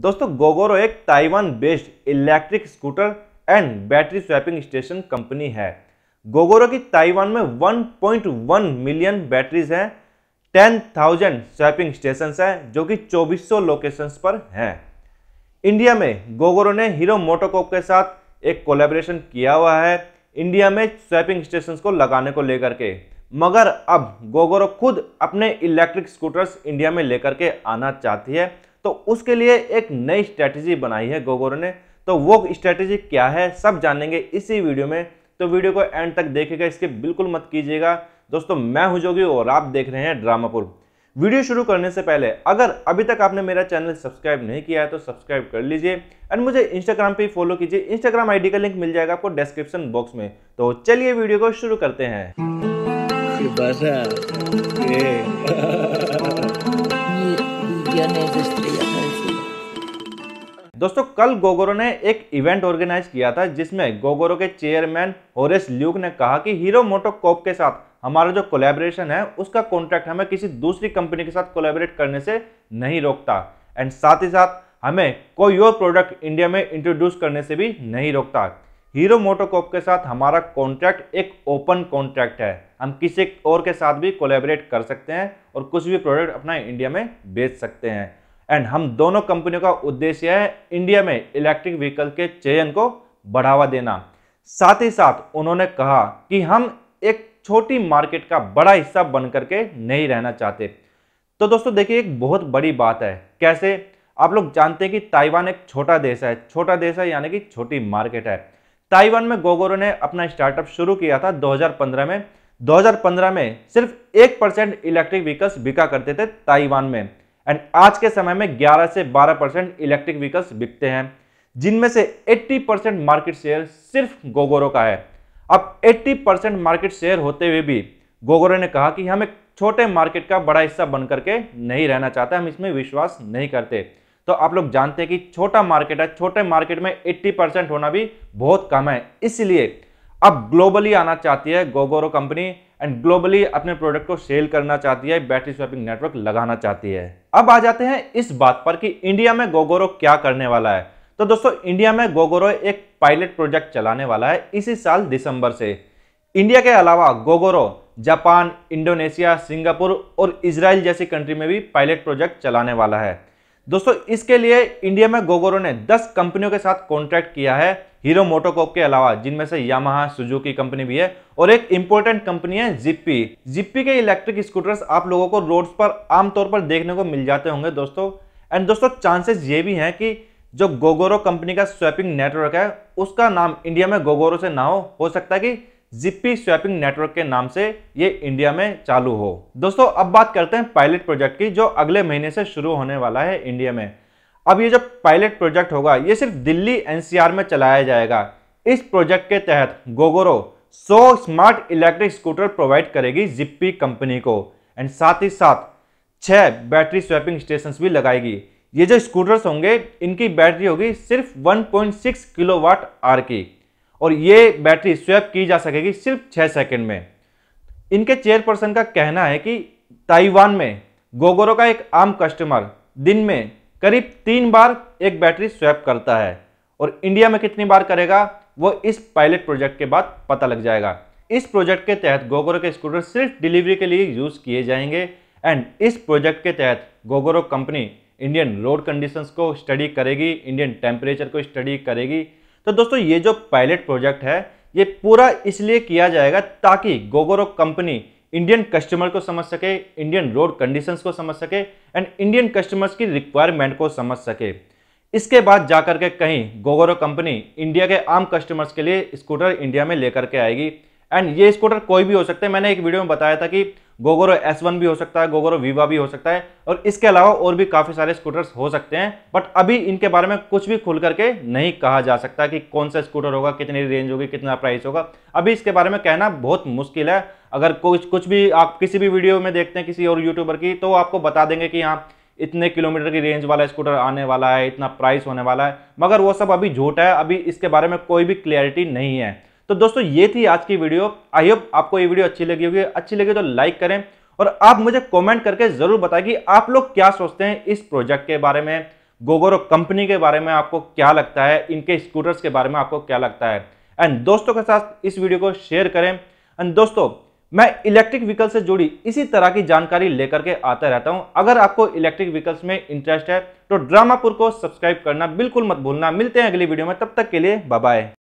दोस्तों गोगोरो एक Taiwan based electric scooter and battery swapping station company है Gogoro की ताइवान में 1.1 मिलियन बैटरीज हैं 10,000 स्वैपिंग स्टेशन हैं जो कि 2400 लोकेशंस पर हैं इंडिया में गोगोरो ने हीरो मोटोकॉप के साथ एक कोलेब्रेशन किया हुआ है इंडिया में स्वैपिंग स्टेशन को लगाने को लेकर के मगर अब गोगोरो खुद अपने इलेक्ट्रिक स्कूटर्स इंडिया में लेकर के आना चाहती है तो उसके लिए एक नई स्ट्रैटेजी बनाई है गोगोरो ने तो वो स्ट्रैटेजी क्या है सब जानेंगे इसी वीडियो में तो वीडियो को एंड तक देखेगा इसके बिल्कुल मत कीजिएगा दोस्तों मैं हूं जोगी और आप देख रहे हैं ड्रामापुर वीडियो शुरू करने से पहले अगर अभी तक आपने मेरा चैनल सब्सक्राइब नहीं किया है तो सब्सक्राइब कर लीजिए एंड मुझे इंस्टाग्राम पे फॉलो कीजिए इंस्टाग्राम आईडी का लिंक मिल जाएगा आपको डिस्क्रिप्शन बॉक्स में तो चलिए वीडियो को शुरू करते हैं दोस्तों कल गोगोरो ने एक इवेंट ऑर्गेनाइज किया था जिसमें गोगोरो के चेयरमैन होरेस ल्यूक ने कहा कि हीरो मोटोकॉप के साथ हमारा जो कोलेबरेशन है उसका कॉन्ट्रैक्ट हमें किसी दूसरी कंपनी के साथ कोलेबरेट करने से नहीं रोकता एंड साथ ही साथ हमें कोई और प्रोडक्ट इंडिया में इंट्रोड्यूस करने से भी नहीं रोकता हीरो मोटोकॉप के साथ हमारा कॉन्ट्रैक्ट एक ओपन कॉन्ट्रैक्ट है हम किसी और के साथ भी कोलेबरेट कर सकते हैं और कुछ भी प्रोडक्ट अपना इंडिया में बेच सकते हैं एंड हम दोनों कंपनियों का उद्देश्य है इंडिया में इलेक्ट्रिक व्हीकल के चयन को बढ़ावा देना साथ ही साथ उन्होंने कहा कि हम एक छोटी मार्केट का बड़ा हिस्सा बन करके नहीं रहना चाहते तो दोस्तों देखिए एक बहुत बड़ी बात है कैसे आप लोग जानते हैं कि ताइवान एक छोटा देश है छोटा देश है यानी कि छोटी मार्केट है ताइवान में गोगोरो ने अपना स्टार्टअप शुरू किया था 2015 में 2015 में सिर्फ एक परसेंट इलेक्ट्रिक व्हीकल्स बिका करते थे ताइवान में एंड आज के समय में 11 से 12 परसेंट इलेक्ट्रिक व्हीकल्स बिकते हैं जिनमें से 80 परसेंट मार्केट शेयर सिर्फ गोगोरो का है अब 80 परसेंट मार्केट शेयर होते हुए भी गोगोरो ने कहा कि हम एक छोटे मार्केट का बड़ा हिस्सा बन करके नहीं रहना चाहते हम इसमें विश्वास नहीं करते तो आप लोग जानते हैं कि छोटा मार्केट है छोटे मार्केट में 80 परसेंट होना भी बहुत कम है इसलिए अब ग्लोबली आना चाहती है गोगोरो कंपनी एंड ग्लोबली अपने प्रोडक्ट को सेल करना चाहती है बैटरी स्वैपिंग नेटवर्क लगाना चाहती है अब आ जाते हैं इस बात पर कि इंडिया में गोगोरो क्या करने वाला है तो दोस्तों इंडिया में गोगोरो एक पायलट प्रोजेक्ट चलाने वाला है इसी साल दिसंबर से इंडिया के अलावा गोगोरो जापान इंडोनेशिया सिंगापुर और इसराइल जैसी कंट्री में भी पायलट प्रोजेक्ट चलाने वाला है दोस्तों इसके लिए इंडिया में गोगोरो ने 10 कंपनियों के साथ कॉन्ट्रैक्ट किया है हीरो मोटोकॉप के अलावा जिनमें से यामाहा सुजुकी कंपनी भी है और एक इंपॉर्टेंट कंपनी है जिप्पी जिप्पी के इलेक्ट्रिक स्कूटर्स आप लोगों को रोड्स पर आमतौर पर देखने को मिल जाते होंगे दोस्तों एंड दोस्तों चांसेस ये भी हैं कि जो गोगोरो कंपनी का स्वैपिंग नेटवर्क है उसका नाम इंडिया में गोगोरो से ना हो हो सकता है कि जिप्पी स्वैपिंग नेटवर्क के नाम से ये इंडिया में चालू हो दोस्तों अब बात करते हैं पायलट प्रोजेक्ट की जो अगले महीने से शुरू होने वाला है इंडिया में अब ये जो पायलट प्रोजेक्ट होगा ये सिर्फ दिल्ली एनसीआर में चलाया जाएगा इस प्रोजेक्ट के तहत Gogoro 100 smart electric scooter provide करेगी जिप्पी कंपनी को एंड साथ ही साथ छः बैटरी स्वैपिंग स्टेशन भी लगाएगी ये जो स्कूटर्स होंगे इनकी बैटरी होगी सिर्फ 1.6 किलोवाट आर की और ये बैटरी स्वैप की जा सकेगी सिर्फ छह सेकेंड में इनके चेयरपर्सन का कहना है कि ताइवान में गोगोरो का एक आम कस्टमर दिन में करीब तीन बार एक बैटरी स्वैप करता है और इंडिया में कितनी बार करेगा वो इस पायलट प्रोजेक्ट के बाद पता लग जाएगा इस प्रोजेक्ट के तहत गोगोरो के स्कूटर सिर्फ डिलीवरी के लिए यूज़ किए जाएंगे एंड इस प्रोजेक्ट के तहत Gogoro company Indian road conditions को स्टडी करेगी इंडियन टेम्परेचर को स्टडी करेगी तो दोस्तों ये जो पायलट प्रोजेक्ट है ये पूरा इसलिए किया जाएगा ताकि गोगोरो कंपनी इंडियन कस्टमर को समझ सके इंडियन रोड कंडीशंस को समझ सके एंड इंडियन कस्टमर्स की रिक्वायरमेंट को समझ सके इसके बाद जाकर के कहीं गोगोरो कंपनी इंडिया के आम कस्टमर्स के लिए स्कूटर इंडिया में लेकर के आएगी एंड ये स्कूटर कोई भी हो सकता है मैंने एक वीडियो में बताया था कि गोगोरो एस वन भी हो सकता है गोगोरो वीवा भी हो सकता है और इसके अलावा और भी काफ़ी सारे स्कूटर्स हो सकते हैं बट अभी इनके बारे में कुछ भी खुल करके नहीं कहा जा सकता कि कौन सा स्कूटर होगा कितनी रेंज होगी कितना प्राइस होगा अभी इसके बारे में कहना बहुत मुश्किल है अगर कुछ कुछ भी आप किसी भी वीडियो में देखते हैं किसी और यूट्यूबर की तो आपको बता देंगे कि हाँ इतने किलोमीटर की रेंज वाला स्कूटर आने वाला है इतना प्राइस होने वाला है मगर वो सब अभी झूठ है अभी इसके बारे में कोई भी क्लियरिटी नहीं है तो दोस्तों ये थी आज की वीडियो आई होप आपको ये वीडियो अच्छी लगी होगी अच्छी लगी तो लाइक करें और आप मुझे कमेंट करके जरूर बताएं कि आप लोग क्या सोचते हैं इस प्रोजेक्ट के बारे में गोगोरो कंपनी के बारे में आपको क्या लगता है इनके स्कूटर्स के बारे में आपको क्या लगता है एंड दोस्तों के साथ इस वीडियो को शेयर करें एंड दोस्तों मैं इलेक्ट्रिक व्हीकल से जुड़ी इसी तरह की जानकारी लेकर के आता रहता हूं अगर आपको इलेक्ट्रिक व्हीकल्स में इंटरेस्ट है तो ड्रामापुर को सब्सक्राइब करना बिल्कुल मत भूलना मिलते हैं अगली वीडियो में तब तक के लिए बाय